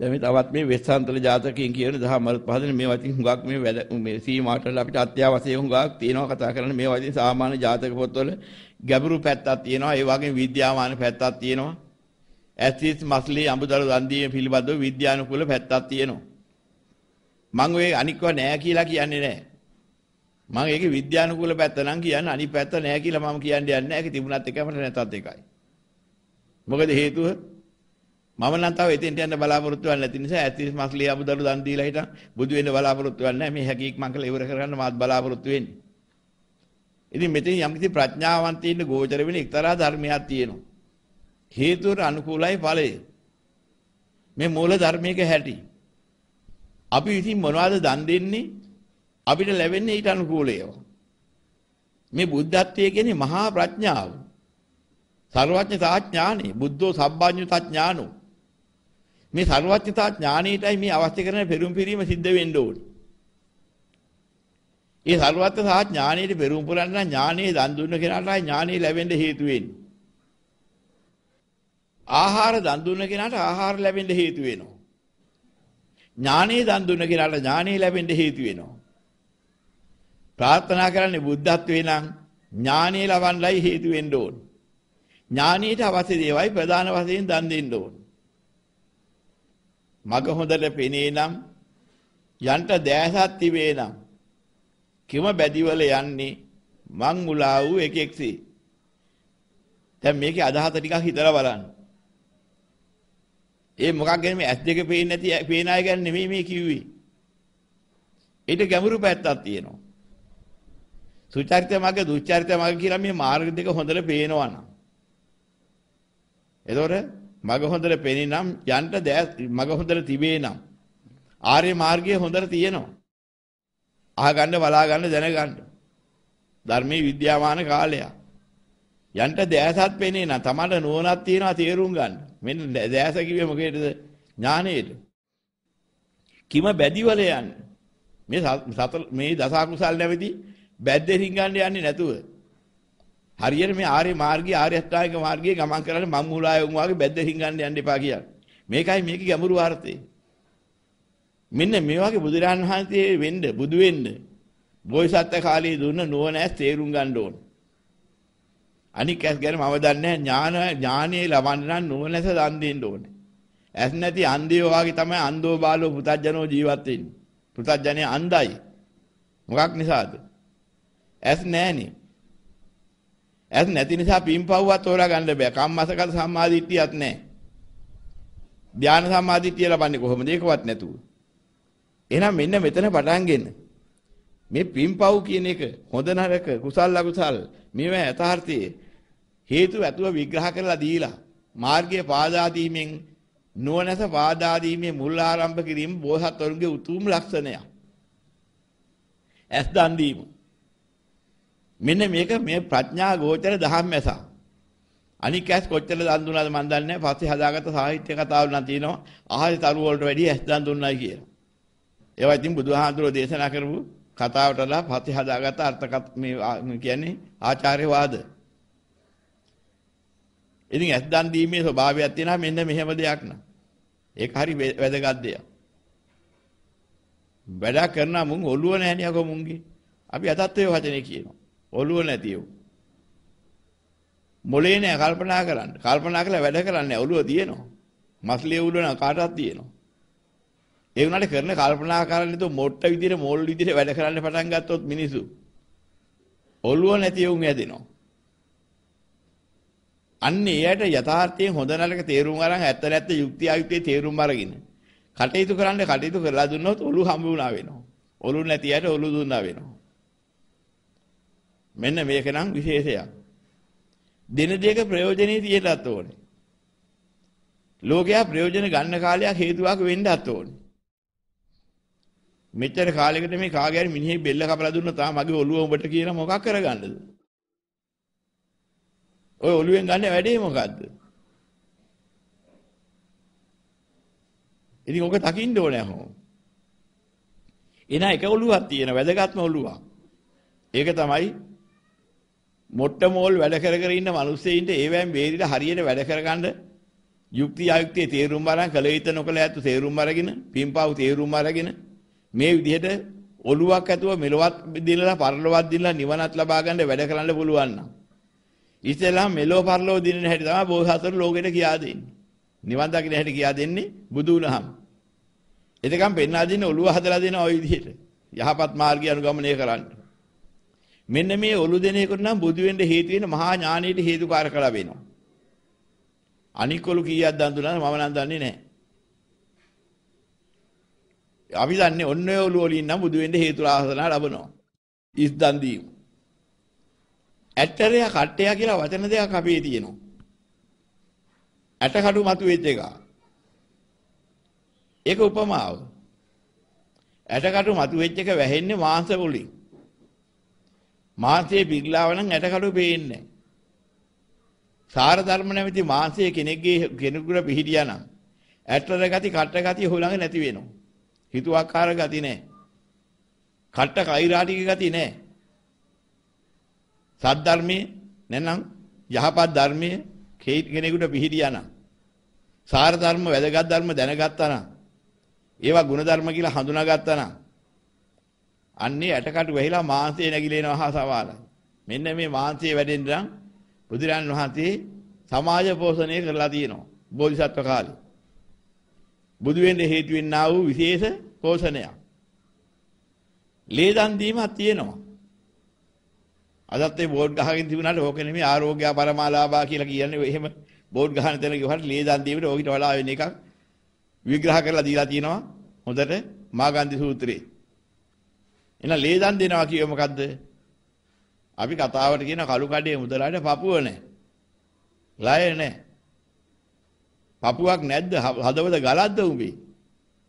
දැන් මේ තවත් මේ වෙස්සාන්තල ජාතකයෙන් කියන දහම් අරුත් පහදෙන මේ වතින් හුඟක් මේ වැඩ මේ සීමාටල අපිට අත්‍යවශ්‍ය හුඟක් තියෙනවා කතා කරන්න මේ වතින් සාමාන්‍ය ජාතක පොත්වල ගැඹුරු පැත්තක් තියෙනවා ඒ වගේම විද්‍යාමාන පැත්තක් තියෙනවා ඇසිස් මස්ලි අඹදරු දන්දීම පිළිබඳව විද්‍යානුකූල පැත්තක් තියෙනවා මම ඔය අනික්ව නෑ කියලා කියන්නේ නෑ මම ඒකේ විද්‍යානුකූල පැත්ත නම් කියන්නේ අනිත් පැත්ත නෑ කියලා මම කියන්නේ නැහැ ඒක තිබුණත් එකමට නැතත් එකයි මොකද හේතුව මම නම් තව එතෙන්ට යන්න බලාපොරොත්තු වෙන්නේ නැති නිසා ඇතිස් මස්ලී අබුදරු දන් දීලා හිටන් බුදු වෙන්න බලාපොරොත්තු වෙන්නේ නැහැ. මේ හැකීක් මං කළා ඉවර කරගන්න මාත් බලාපොරොත්තු වෙන්නේ. ඉතින් මෙතන යම් කිසි ප්‍රඥාවන්තයින් ගෝචර වෙන එක්තරා ධර්මයක් තියෙනවා. හේතුවට අනුකූලයි ඵලය. මේ මූල ධර්මයක හැටි. අපි ඉතින් මොනවද දන් දෙන්නේ? අපිට ලැබෙන්නේ ඊට අනුකූල ඒවා. මේ බුද්ධත්වයේ කියන්නේ මහා ප්‍රඥාව. සර්වඥතා ඥානෙ බුද්ධෝ සබ්බාඤ්ඤුතා ඥානෝ මේ ਸਰුවඥතා ඥාණයටයි මේ අවශ්‍ය කරන පෙරුම් පිරීම සිද්ධ වෙන්න ඕනේ. ඒ ਸਰුවඥතා ඥාණයට පෙරුම් පුරන්න නම් ඥාණයේ දන් දුන්න කෙනාටයි ඥාණය ලැබෙන්න හේතු වෙන්නේ. ආහාර දන් දුන්න කෙනාට ආහාර ලැබෙන්න හේතු වෙනවා. ඥාණයේ දන් දුන්න කෙනාට ඥාණය ලැබෙන්න හේතු වෙනවා. ප්‍රාර්ථනා කරන්නේ බුද්ධත්වේ නම් ඥාණය ලබන්නයි හේතු වෙන්න ඕන. ඥාණයට අවශ්‍ය දේවල් ප්‍රධාන වශයෙන් දන් දෙන්න ඕන. මග හොඳට පෙනේ නම් යන්ට දෑසක් තිබේ නම් කිම බැදිවල යන්නේ මං උලා වූ එකෙක්සේ දැන් මේකේ අදහස ටිකක් හිතලා බලන්න ඒ මොකක් ගැන මේ ඇස් දෙක පේන්නේ නැති පේන අය ගැන නෙමෙයි මේ කිව්වේ ඊට ගැඹුරු පැත්තක් තියෙනවා සුචරිත මාර්ග දුචරිත මාර්ග කියලා මේ මාර්ග දෙක හොඳට පේනවා නම් එතකොට මග හොඳට පෙනේ නම් යන්න මග හොඳට තිබේ නම් ආර්ය මාර්ගයේ හොඳට තියෙනවා. අහගන්න බලා ගන්න දැනගන්න. ධර්මයේ විද්‍යාමාන කාලයක්. යන්ට දෑසත් පෙනේ නම් තමට නුවණක් තියනවා තේරුම් ගන්න. මෙන්න දෑස කිව්වේ මොකේද? ඥානයේද? කිම බැදිවල යන්නේ? මේ මේ දස අකුසල් නැවති බැද්දෙන් ගන්න යන්නේ නැතුව හරියට මේ ආර්ය මාර්ගයේ ආර්ය අෂ්ටාංගික මාර්ගයේ ගමන් කරන්නේ මම් මූලායෝන් වාගේ බැද්දෙහින් ගන්න යන්න එපා කියන්නේ. මේකයි මේකේ ගැඹුරු අර්ථය. මෙන්න මේ වගේ බුදුරන් වහන්සේ වෙන්න බුදු වෙන්න බෝසත් කාලයේ දුන්න නුවණැස් තේරුම් ගන්න ඕන. අනික ඇස් ගැන මම දන්නේ ඥාන ඥානයේ ලබන්න නම් නුවණැස දන් දෙන්න ඕනේ. ඇස් නැති අන්ධයෝ වගේ තමයි අන්ධෝ බාලෝ පුතඥෝ ජීවත් වෙන්නේ. පුතඥය අන්ධයි. මොකක් නිසාද? ඇස් නැහනේ. ඇස් නැති නිසා පින්පව්වත් හොයලා ගන්න බෑ. කම්මසගත සම්මාදිට්ඨියක් නැහැ. ධාන සම්මාදිට්ඨිය ලබන්නේ කොහොමද? ඒකවත් නැතුව. එහෙනම් මෙන්න මෙතන පටන්ගෙන මේ පින්පව් කියන එක හොඳ නරක කුසල් ලකුසල් මේවා යථාර්ථයේ හේතු ඇතුව විග්‍රහ කරලා දීලා මාර්ගයේ පාදා දීමෙන් නුවණැස පාදා දීමේ මුල් ආරම්භ කිරීම බෝසත්වරුන්ගේ උතුම් ලක්ෂණයක්. ඇස් දන් දීම මෙන්න මේක මේ ප්‍රඥා ගෝචර දහම් ඇසා. අනික ඇස් කොච්චර දන් දුන්නාද මන් දන්නේ නැහැ. පස්සේ හදාගත්ත සාහිත්‍ය කතාවල නම් තියෙනවා ආහාර තරු වලට වැඩිය ඇස් දන් දුන්නයි කියලා. ඒවා ඉතින් බුදුහාඳුරෝ දේශනා කරපු කතාවටලා පස්සේ හදාගත්ත අර්ථකත් මේ කියන්නේ ආචාර්ය වාද. ඉතින් ඇස් දන් දීමේ ස්වභාවයක් තියෙනවා මෙන්න මෙහෙම දෙයක් න ะ. ඒක හරි වැදගත් දෙයක්. වැඩ කරන මුන් ඔළුව නැහැ නියකෝ මුන්ගේ. අපි අදත් ඒ වචනේ කියනවා. ඔළුව නැතිව. මොලේ නෑ කල්පනා කරන්න. කල්පනා කරලා වැඩ කරන්නේ ඔළුව තියෙනවා. මස්ලිය ඔළුව නම් කාටවත් තියෙනවා. ඒ වුණාට කරන කල්පනාකාරී නේද මොට්ට විදිහට මෝල් විදිහට වැඩ කරන්න පටන් ගත්තොත් මිනිස්සු ඔළුව නැති වුන් ඇදෙනවා. අන්න එයට යථාර්ථයෙන් හොඳ නරක තේරුම් අරන් ඇත්ත නැත්ත යුක්ති ආයුක්තිය තේරුම් අරගෙන කටයුතු කරන්න කටයුතු කරලා දුන්නොත් ඔළුව හම්බ වුණා වෙනවා. ඔළුව නැති යට ඔළුව දුන්නා වෙනවා. මෙන්න මේක නම් විශේෂයක්. දින දෙක ප්‍රයෝජනෙ තියෙන්නත් ඕනේ. ලෝකයා ප්‍රයෝජන ගන්න කාලයක් හේතුවක් වෙන්නත් ඕනේ. මෙච්චර කාලයකට මේ කාගේ හරි මිනිහෙක් බෙල්ල කපලා දුන්නා තා මගේ ඔළුව උඹට කියලා මොකක් කරගන්නද? ඔය ඔළුවෙන් ගන්න වැඩේ මොකද්ද? ඉතින් ඔක තකින්න ඕනේ අහෝ. එන එක ඔළුවක් තියෙන වැදගත්ම ඔළුවක්. ඒක තමයි මොට්ට මෝල් වැඩ කර කර ඉන්න මිනිස්සෙයින්ට ඒවෙන් බේරිලා හරියට වැඩ කරගන්න යුක්ති ආයුක්තියේ තේරුම් අරන් කල යුත්තේ නොකල යුත්තේ තේරුම් අරගෙන පින්පාව තේරුම් අරගෙන මේ විදිහට ඔලුවක් ඇතුව මෙලොවත් දිනලා පරලොවත් දිනලා නිවනත් ලබා ගන්න වැඩ කරන්න පුළුවන් නම් ඉතලා මෙලොව පරලොව දිනන හැටි තමයි බෝසත්තුර ලෝකෙට කියා දෙන්නේ නිවන් දකින්න හැටි කියා දෙන්නේ බුදු වුණාම එතකම් පෙන්වා දෙන්නේ ඔලුව හදලා දෙන ওই විදිහට යහපත් මාර්ගය අනුගමනය කරන්නේ මෙන්න මේ ඔළු දෙනේකට නම් බුදු වෙන්න හේතු වෙන මහා ඥානීයට හේතුකාරක ලැබෙනවා. අනික් ඔළු කීයක් දන් දුන්නාද මම නම් දන්නේ නැහැ. අපි දන්නේ ඔන්න ඔය ඔළු වලින් නම් බුදු වෙන්න හේතු ආසනා ලැබෙනවා. ඉස් දන් දීම. ඇටරය කට්ටය කියලා වචන දෙකක් අපේ තියෙනවා. ඇට කඩු මතුවෙච්ච එක. ඒක උපමාව. ඇට කඩු මතුවෙච්ච එක වැහෙන්නේ මාංශ වලින්. මාංශයේ පිරිලාව නම් ඇටකළු පේන්නේ සාර ධර්ම නැමැති මාංශයේ කෙනෙක්ගේ කෙනෙකුට පිහිටියා නම් ඇටතර ගති කට ගති හොලඟ නැති වෙනවා. හිතුවක්කාර ගති නැහැ. කට කෛරාටික ගති නැහැ. සත් ධර්මයේ නැනම් යහපත් ධර්මයේ කෙනෙකුට පිහිටියා නම් සාර ධර්ම වැදගත් ධර්ම දැනගත්තා නම් ඒවා ගුණ ධර්ම කියලා හඳුනාගත්තා නම් අන්නේ ඇටකටු වැහිලා මාංශය නැగిලෙනවා හා සමානයි. මෙන්න මේ මාංශය වැඩෙන්න නම් බුදුරන් වහන්සේ සමාජ පෝෂණය කරලා තියෙනවා. බෝධිසත්ව කාලේ. බුදු වෙන්න හේතු වෙන්නා වූ විශේෂ පෝෂණයක්. ලේ දන් දීමක් තියෙනවා. අදත් ඒ බෝඩ් ගහගෙන තිබුණාට ඕක නෙමෙයි ආරෝග්‍ය පරමාලාභා කියලා කියන්නේ. එහෙම බෝඩ් ගහන තැන ගිහුවාට ලේ දන් දීමට ඕකිට වඩා වෙන එකක් විග්‍රහ කරලා දීලා තියෙනවා. හොඳට මාගන්ධි සූත්‍රයේ එහෙනම් ලේ දන් දෙනවා කියව මොකද්ද? අපි කතාවට කියන කළු කඩේ මුදලාට පපුව නැහැ. ලය නැහැ. පපුවක් නැද්ද? හදවත ගලද්ද උඹේ?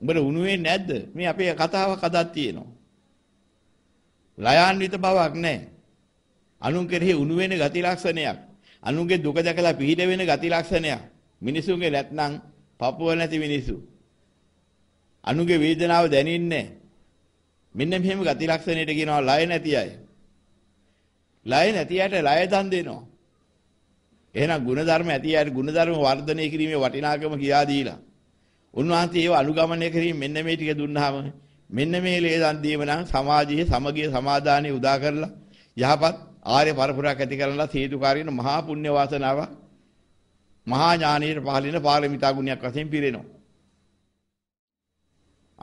උඹට උණු වෙන්නේ නැද්ද? මේ අපේ කතාවක් අදක් තියෙනවා. ලයාන්විත බවක් නැහැ. අනුන් කෙරෙහි උණු වෙන ගති ලක්ෂණයක්. අනුන්ගේ දුක දැකලා පිහිට වෙන ගති ලක්ෂණයක්. මිනිසුන්ගේ නැත්නම් පපුව නැති මිනිසු. අනුගේ වේදනාව දැනින්නේ නැහැ. මෙන්න මෙහෙම ගති ලක්ෂණයට කියනවා ලය නැති අය. ලය නැති අයට ලය දන් දෙනවා. එහෙනම් ಗುಣධර්ම ඇති අයට ಗುಣධර්ම වර්ධනය කිරීමේ වටිනාකම කියා දීලා. උන්වහන්සේ ඒව අනුගමනය කිරීම මෙන්න මේ ටික දුන්නාම මෙන්න මේ ලේ දන් දීම නම් සමාජයේ සමගිය සමාදානය උදා කරලා යහපත් ආර්ය පරපුරක් ඇති කරලා සීතුකාරීන මහා පුණ්‍ය වාසනාවක් මහා ඥානීය පහළින පාරමිතා ගුණයක් වශයෙන් පිරෙනවා.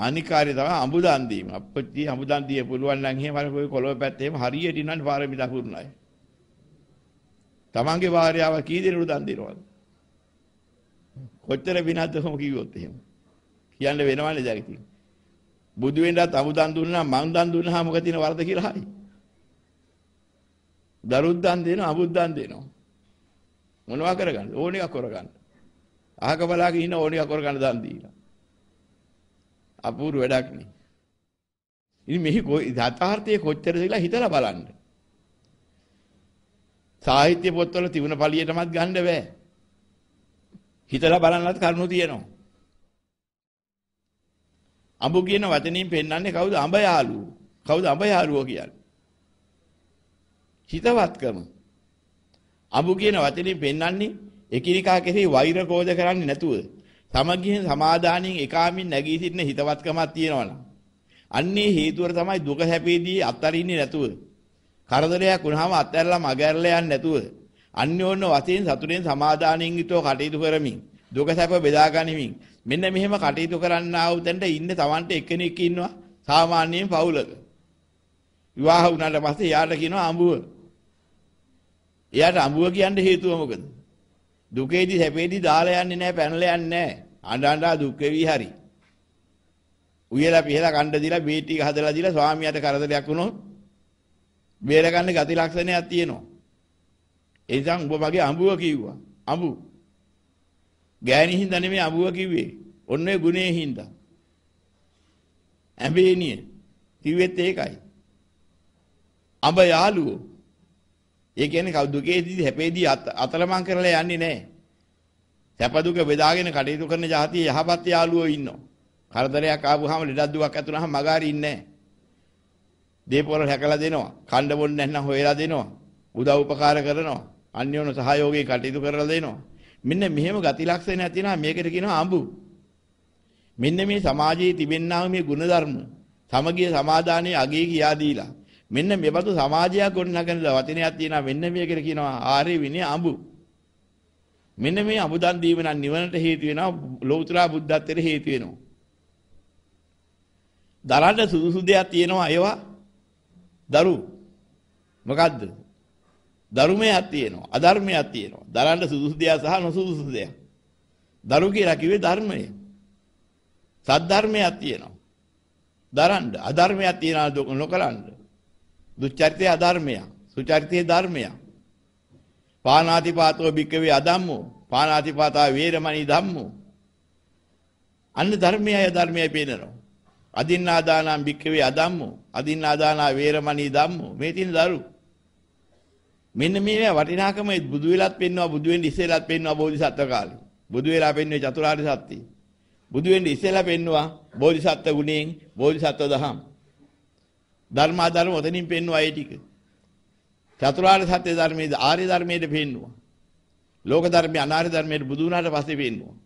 අනික් කාර්යය තමයි අඹුදන් දීම. අපච්චි අඹුදන් දීය පුළුවන් නම් එහෙම අර ඔය කොළඹ පැත්තේ එහෙම හරියට ඉන්නවනේ පාරමිතා පුරුණයි. තමන්ගේ භාර්යාව කී දෙනෙකුට දන් දෙනවද? කොච්චර විනාද කොහොම කිව්වොත් එහෙම. කියන්න වෙනවනේ දැන් ඉතින්. බුදු වෙනදත් අමුදන් දුන්නා මං දන් දුන්නා මොකද තියෙන වරද කියලා හයි. දරුත් දන් දෙනවා අමුත් දන් දෙනවා. මොනවා කරගන්නද? ඕන එක කරගන්න. අහක බලාගෙන ඉන්න ඕන එක කරගන්න දන් දීලා. අපූර්ව වැඩක් නේ. ඉතින් මෙහි යථාර්ථයේ කොච්චරද කියලා හිතලා බලන්න. සාහිත්‍ය පොත්වල තිබුණ පළියටමත් ගන්න බෑ. හිතලා බලන්නත් කරුණු තියෙනවා. අඹ කියන වචنين පෙන්වන්නේ කවුද අඹ යාළුවෝ? කවුද අඹ යාළුවෝ කියන්නේ? හිතවත්කම. අඹ කියන වචنين පෙන්වන්නේ එකිනෙකා කෙරෙහි වෛර කෝධ කරන්නේ නැතුව සමගියෙන් සමාදානයෙන් එකාමින් නැගී සිටින හිතවත්කමක් තියෙනවනම් අන්නේ හේතුවර තමයි දුක හැපේදී අත්හරින්නේ නැතුව කරදරයක් වුණාම අත්හැරලා මගහැරලා යන්නේ නැතුව අන්‍යෝන්‍ය වශයෙන් සතුටෙන් සමාදානයෙන් යුතුව කටයුතු කරමින් දුක සැප බෙදා ගනිමින් මෙන්න මෙහෙම කටයුතු කරන්න ආව උදෙන්ට ඉන්නේ Tamanට එක්කෙනෙක් ඉන්නවා සාමාන්‍යයෙන් පවුලක විවාහ වුණාට පස්සේ යාට කියනවා අඹුව එයාට අඹුව කියන්න හේතුව මොකද දුකේදී සැපේදී දාලා යන්නේ නැහැ පැනලා යන්නේ නැහැ. අඬ අඬ දුක් වෙවි හරි. උයලා පිහලා කණ්ඩ දීලා බීටි හදලා දීලා ස්වාමියාට කරදරයක් වුණොත් බේරගන්න ගති ලක්ෂණයක් තියෙනවා. ඒ නිසා උඹ මගේ අඹුව කිව්වා. අඹු. ගෑණි හින්දා නෙමෙයි අඹුව කිව්වේ. ඔන්න ඔය ගුණේ හින්දා. ඇඹේනිය. කිව්වෙත් ඒකයි. අඹ යාළුවෝ ඒ කියන්නේ කවුදුකේදී හැපේදී අතලමං කරලා යන්නේ නැහැ. සැප දුක බෙදාගෙන කටයුතු කරන જાතිය යහපත් යාළුවෝ ඉන්නවා. කරදරයක් ආවම ලෙඩක් දුකක් ඇතුළහම මගාරි ඉන්නේ නැහැ. දීපවල හැකලා දෙනවා. කණ්ඩ බොන්න නැත්නම් හොයලා දෙනවා. උදව් උපකාර කරනවා. අන්‍යෝන සහයෝගී කටයුතු කරලා දෙනවා. මෙන්න මෙහෙම ගති ලක්ෂණ ඇතිනා මේකට කියනවා අඹු. මෙන්න මේ සමාජයේ තිබෙනා මේ ගුණධර්ම සමගිය සමාදානයේ අගේ කියා දීලා මෙන්න මෙබඳු සමාජයක් ගොඩනගන්නලා වචනයක් තියෙනවා මෙන්න මේ කියලා කියනවා ආර්ය විනය අඹු. මෙන්න මේ අමුදන් දීම නම් නිවනට හේතු වෙනවා ලෞතර බුද්ධත්වයට හේතු වෙනවා. දරන්න සුදුසු දෙයක් තියෙනවා ඒවා දරු. මොකද්ද? ධර්මයක් තියෙනවා අධර්මයක් තියෙනවා දරන්න සුදුසු දෙයක් සහ නොසුදුසු දෙයක් දරු කියලා කිව්වේ ධර්මය සද්ධර්මයක් තියෙනවා දරන්න අධර්මයක් තියනවා නොකරන්න දුච්චරිතය අධර්මයක්. සුචරිතය ධර්මයක්. පානාතිපාතෝ භික්කවේ අදම්මෝ. පානාතිපාතා වේරමණී ධම්මෝ. අන්න ධර්මයයි අධර්මයයි පේනරෝ. අදින්නාදානම් භික්කවේ අදම්මෝ. අදින්නාදානා වේරමණී ධම්මෝ. මේ තියෙන දරු. මෙන්න මේ වටිනාකම බුදු වෙලත් පෙන්නවා බුදු වෙන්න ඉස්සෙලත් පෙන්නවා බෝධිසත්ව කාලේ. බුදු වෙලා පෙන්වන්නේ චතුරාර්ය සත්‍යය. බුදු වෙන්න ඉස්සෙලා පෙන්නවා බෝධිසත්ව ගුණයෙන් බෝධිසත්ව දහම්. ධර්මා ධර්ම ඔතනින් පෙන්වුවා ඒ ටික. චතුරාර්ය සත්‍ය ධර්මයේ ආර්ය ධර්මයේ පෙන්වුවා. ලෝක ධර්මයේ අනාර්ය ධර්මයේ බුදු වුණාට පස්සේ පෙන්වුවා.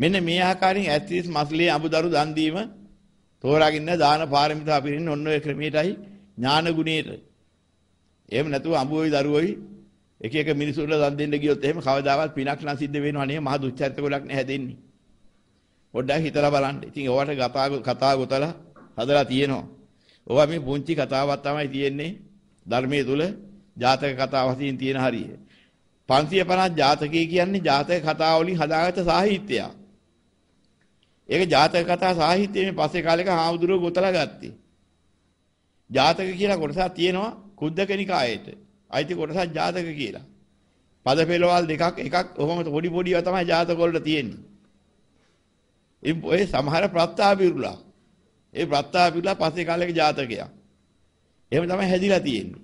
මෙන්න මේ ආකාරයෙන් ඇතිස් මස්ලේ අමුදරු දන් දීම තෝරාගින්න දාන පාරමිතා පිරින්න ඔන්න ඔය ක්‍රමයටයි ඥාන ගුණේට. එහෙම නැතුව අඹුවයි දරුවයි එක එක මිනිසුන්ට දන් දෙන්න ගියොත් එහෙම කවදාවත් පිනක් නම් සිද්ධ වෙනව නේ මහ දුච්චරිත ගොඩක් නැහැ දෙන්නේ. පොඩ්ඩක් හිතලා බලන්න. ඉතින් ඔයාලට කතා කතා ගොතලා හදලා තියෙනවා. ඔවා මේ පුංචි කතාවක් තමයි තියෙන්නේ ධර්මයේ තුල ජාතක කතා වශයෙන් තියෙන හරිය. 550 ජාතකය කියන්නේ ජාතක කතා වලින් හදාගත්ත සාහිත්‍යයක්. ඒක ජාතක කතා සාහිත්‍යයේ මේ පස්සේ කාලෙක හාමුදුරුවෝ ගොතලා ගත්තේ. ජාතක කියලා කොටසක් තියෙනවා කුද්දක නිකායේට. අයිති කොටසක් ජාතක කියලා. පද පෙළවල් දෙකක් එකක් ඔහොම පොඩි පොඩිව තමයි ජාතක වල තියෙන්නේ. ඉතින් ඔය සමහර ප්‍රත්‍යාවිරුලා ඒ ප්‍රත්‍යාපිලා පස්සේ කාලයක ජාතකයක්. එහෙම තමයි හැදිලා තියෙන්නේ.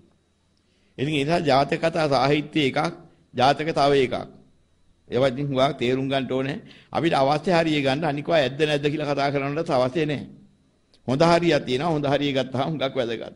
ඉතින් ඒ නිසා ජාතක කතා සාහිත්‍ය එකක්, ජාතක තව එකක්. ඒවත් ඉතින් හුඟක් තේරුම් ගන්න ඕනේ. අපිට අවශ්‍ය හරිය ගන්න අනිකවා ඇද්ද නැද්ද කියලා කතා කරනකොට අවශ්‍ය නැහැ. හොඳ හරියක් තියෙනවා. හොඳ හරිය ගත්තාම හුඟක් වැදගත්.